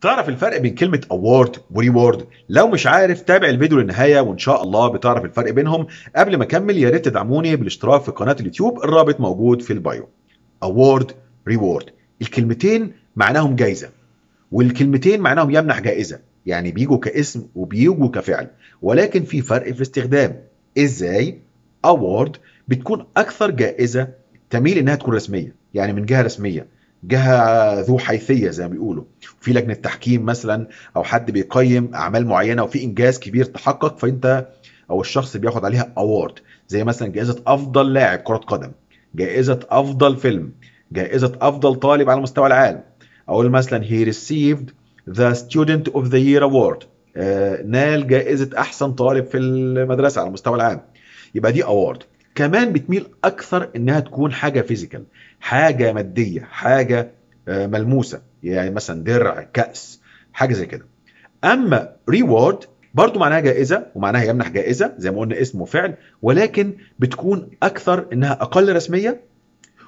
تعرف الفرق بين كلمة award وريورد لو مش عارف تابع الفيديو للنهاية وإن شاء الله بتعرف الفرق بينهم قبل ما أكمل يا ريت تدعموني بالاشتراك في قناة اليوتيوب الرابط موجود في البايو award reward الكلمتين معناهم جايزة والكلمتين معناهم يمنح جائزة يعني بيجوا كاسم وبيجوا كفعل ولكن في فرق في الاستخدام ازاي award بتكون أكثر جائزة تميل إنها تكون رسمية يعني من جهة رسمية جهه ذو حيثيه زي ما بيقولوا في لجنه تحكيم مثلا او حد بيقيم اعمال معينه وفي انجاز كبير تحقق فانت او الشخص بياخد عليها اوارد زي مثلا جائزه افضل لاعب كره قدم جائزه افضل فيلم جائزه افضل طالب على مستوى العالم اقول مثلا هي ريسيفد ذا ستودنت اوف ذا يير اوورد نال جائزه احسن طالب في المدرسه على مستوى العالم يبقى دي اوارد كمان بتميل اكثر انها تكون حاجه فيزيكال حاجه ماديه حاجه آه، ملموسه يعني مثلا درع كاس حاجه زي كده اما ريورد برضو معناها جائزة ومعناها يمنح جائزة زي ما قلنا اسم وفعل ولكن بتكون أكثر إنها أقل رسمية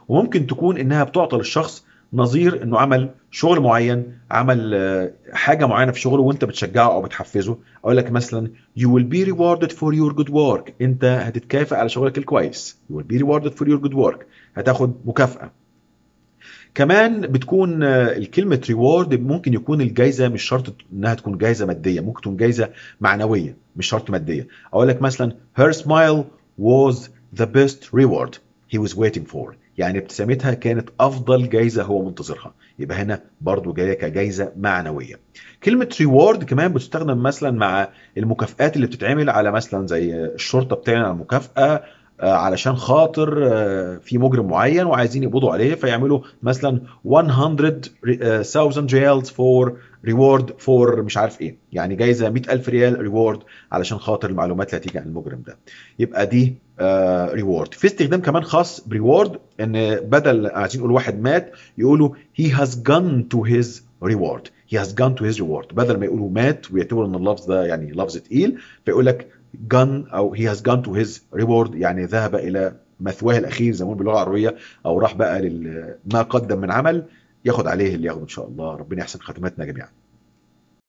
وممكن تكون إنها بتعطى للشخص نظير انه عمل شغل معين عمل آه، حاجه معينه في شغله وانت بتشجعه او بتحفزه اقول لك مثلا you will be rewarded for your good work انت هتتكافئ على شغلك الكويس you will be rewarded for your good work هتاخد مكافاه كمان بتكون آه، الكلمة ريورد ممكن يكون الجايزة مش شرط انها تكون جايزة مادية ممكن تكون جايزة معنوية مش شرط مادية اقول لك مثلا her smile was the best reward he was waiting for يعني ابتسامتها كانت افضل جايزه هو منتظرها يبقى هنا برضو جايه كجايزه معنويه كلمه ريورد كمان بتستخدم مثلا مع المكافآت اللي بتتعمل على مثلا زي الشرطه بتعلن عن مكافاه آه، علشان خاطر آه، في مجرم معين وعايزين يقبضوا عليه فيعملوا مثلا 100,000 ريالز فور ريورد فور مش عارف ايه يعني جايزه 100000 ريال ريورد علشان خاطر المعلومات اللي هتيجي عن المجرم ده يبقى دي ريورد آه، في استخدام كمان خاص بريورد ان بدل عايزين نقول واحد مات يقولوا هي هاز جون تو هيز ريورد هي هاز جون تو هيز ريورد بدل ما يقولوا مات ويعتبروا ان اللفظ ده يعني لفظ تقيل فيقول لك جن او هي هاز جان تو هيز ريورد يعني ذهب الى مثواه الاخير زي ما باللغه العربيه او راح بقى لما قدم من عمل ياخد عليه اللي ياخده ان شاء الله ربنا يحسن خاتمتنا جميعا